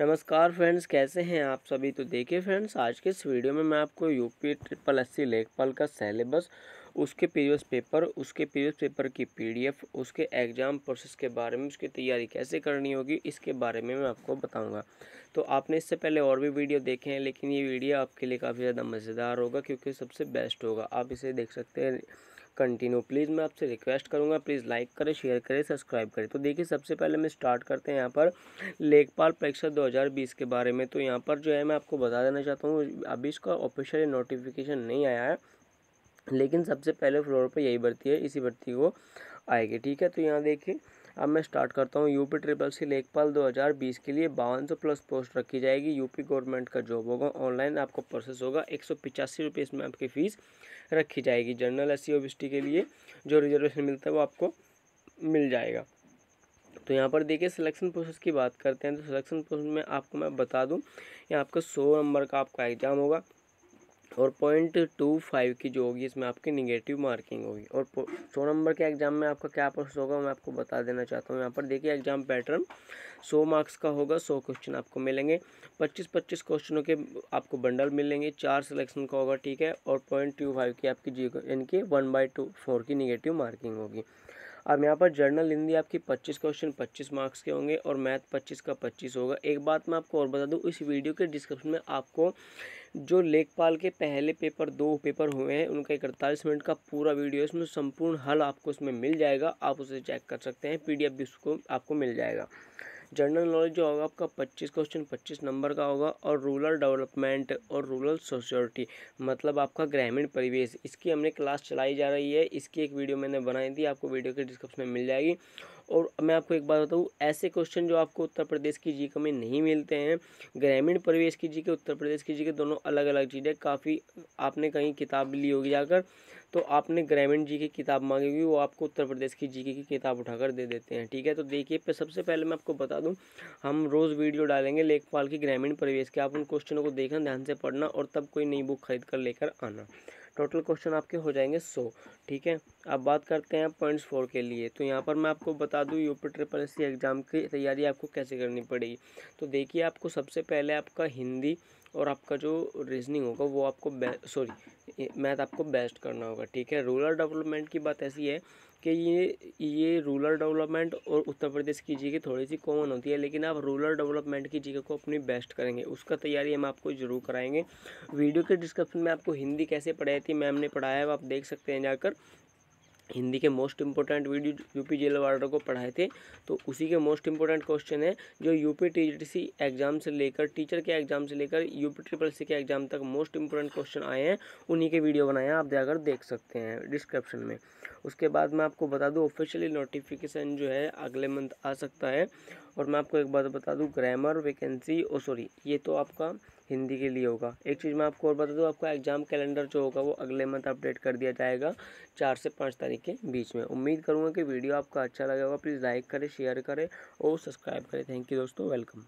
नमस्कार फ्रेंड्स कैसे हैं आप सभी तो देखिए फ्रेंड्स आज के इस वीडियो में मैं आपको यूपी ट्रिपल एस सी लेखपाल का सिलेबस उसके प्रीवियस पेपर उसके प्रीवियस पेपर की पीडीएफ उसके एग्ज़ाम प्रोसेस के बारे में उसकी तैयारी कैसे करनी होगी इसके बारे में मैं आपको बताऊंगा तो आपने इससे पहले और भी वीडियो देखे हैं लेकिन ये वीडियो आपके लिए काफ़ी ज़्यादा मज़ेदार होगा क्योंकि सबसे बेस्ट होगा आप इसे देख सकते हैं कंटिन्यू प्लीज़ मैं आपसे रिक्वेस्ट करूँगा प्लीज़ लाइक करें शेयर करें सब्सक्राइब करें तो देखिए सबसे पहले मैं स्टार्ट करते हैं यहाँ पर लेखपाल परीक्षा 2020 के बारे में तो यहाँ पर जो है मैं आपको बता देना चाहता हूँ अभी इसका ऑफिशियल नोटिफिकेशन नहीं आया है लेकिन सबसे पहले फ्लोर पर यही भर्ती है इसी भर्ती को आएगी ठीक है तो यहाँ देखिए अब मैं स्टार्ट करता हूँ यूपी ट्रिपल सी लेखपाल 2020 के लिए बावन प्लस पोस्ट रखी जाएगी यूपी गवर्नमेंट का जॉब होगा ऑनलाइन आपको प्रोसेस होगा एक सौ इसमें आपकी फ़ीस रखी जाएगी जनरल एस सी के लिए जो रिजर्वेशन मिलता है वो आपको मिल जाएगा तो यहाँ पर देखिए सिलेक्शन प्रोसेस की बात करते हैं तो सिलेक्शन प्रोसेस में आपको मैं बता दूँ यहाँ आपका सौ नंबर का आपका एग्ज़ाम होगा और पॉइंट टू फाइव की जो होगी इसमें आपकी निगेटिव मार्किंग होगी और सौ नंबर के एग्ज़ाम में आपका क्या प्रश्न होगा मैं आपको बता देना चाहता हूँ यहाँ पर देखिए एग्ज़ाम पैटर्न सौ मार्क्स का होगा सौ क्वेश्चन आपको मिलेंगे पच्चीस पच्चीस क्वेश्चनों के आपको बंडल मिलेंगे चार सिलेक्शन का होगा ठीक है और पॉइंट टू फाइव की आपकी जी यानी कि वन बाई टू फोर की निगेटिव मार्किंग होगी अब यहाँ पर जर्नल हिंदी आपकी 25 क्वेश्चन 25 मार्क्स के होंगे और मैथ 25 का 25 होगा एक बात मैं आपको और बता दूँ इस वीडियो के डिस्क्रिप्शन में आपको जो लेखपाल के पहले पेपर दो पेपर हुए हैं उनका इकतालीस मिनट का पूरा वीडियो इसमें संपूर्ण हल आपको इसमें मिल जाएगा आप उसे चेक कर सकते हैं पी भी उसको आपको मिल जाएगा जनरल नॉलेज जो होगा आपका पच्चीस क्वेश्चन पच्चीस नंबर का होगा और रूरल डेवलपमेंट और रूरल सोसाइटी मतलब आपका ग्रामीण परिवेश इसकी हमने क्लास चलाई जा रही है इसकी एक वीडियो मैंने बनाई थी आपको वीडियो के डिस्क्रिप्शन में मिल जाएगी और मैं आपको एक बात बताऊँ ऐसे क्वेश्चन जो आपको उत्तर प्रदेश की जी में नहीं मिलते हैं ग्रामीण परिवेश की जी के उत्तर प्रदेश की जी के दोनों अलग अलग चीज़ें काफ़ी आपने कहीं किताब ली होगी जाकर तो आपने ग्रामीण जी की किताब मांगी होगी वो आपको उत्तर प्रदेश की जी की किताब उठाकर दे देते हैं ठीक है तो देखिए पे सबसे पहले मैं आपको बता दूं हम रोज़ वीडियो डालेंगे लेखपाल की ग्रामीण प्रवेश के आप उन क्वेश्चनों को देखना ध्यान से पढ़ना और तब कोई नई बुक खरीद कर लेकर आना टोटल क्वेश्चन आपके हो जाएंगे सौ ठीक है अब बात करते हैं पॉइंट्स फोर के लिए तो यहाँ पर मैं आपको बता दूँ यूपी ट्रिपल सी एग्ज़ाम की तैयारी आपको कैसे करनी पड़ेगी तो देखिए आपको सबसे पहले आपका हिंदी और आपका जो रीजनिंग होगा वो आपको सॉरी मैथ तो आपको बेस्ट करना होगा ठीक है रूरल डेवलपमेंट की बात ऐसी है कि ये ये रूरल डेवलपमेंट और उत्तर प्रदेश की जी थोड़ी सी कॉमन होती है लेकिन आप रूरल डेवलपमेंट की जी को अपनी बेस्ट करेंगे उसका तैयारी हम आपको ज़रूर कराएंगे वीडियो के डिस्क्रिप्शन में आपको हिंदी कैसे पढ़ाई थी मैम ने पढ़ाया है आप देख सकते हैं जाकर हिंदी के most important video UP jail warder को पढ़ाए थे तो उसी के मोस्ट इंपॉर्टेंट क्वेश्चन है जो यूपी टीजीटीसी एग्जाम से लेकर टीचर के एग्जाम से लेकर यूपी ट्रिपल सी के एग्जाम तक मोस्ट इंपॉर्टेंट क्वेश्चन आए हैं उन्हीं के वीडियो बनाए हैं आप जाकर देख सकते हैं डिस्क्रिप्शन में उसके बाद मैं आपको बता दूँ ऑफिशियली नोटिफिकेशन जो है अगले मंथ आ सकता है और मैं आपको एक बात बता दूँ ग्रामर वैकेंसी ओ सॉरी ये तो आपका हिंदी के लिए होगा एक चीज़ मैं आपको और बता दूँ आपका एग्ज़ाम कैलेंडर जो होगा वो अगले मंथ अपडेट कर दिया जाएगा चार से पाँच तारीख के बीच में उम्मीद करूँगा कि वीडियो आपका अच्छा लगेगा प्लीज़ लाइक करें शेयर करें और सब्सक्राइब करें थैंक यू दोस्तों वेलकम